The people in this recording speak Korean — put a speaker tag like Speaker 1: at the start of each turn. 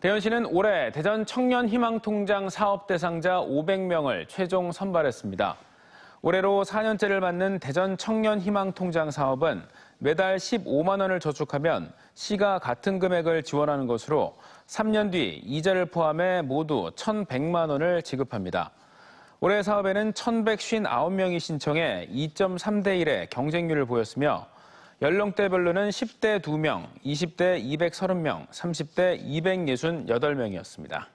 Speaker 1: 대현 시는 올해 대전 청년 희망통장 사업 대상자 500명을 최종 선발했습니다. 올해로 4년째를 맞는 대전 청년 희망통장 사업은 매달 15만 원을 저축하면 시가 같은 금액을 지원하는 것으로 3년 뒤 이자를 포함해 모두 1,100만 원을 지급합니다. 올해 사업에는 1,159명이 신청해 2.3대 1의 경쟁률을 보였으며 연령대별로는 10대 2명, 20대 230명, 30대 268명이었습니다.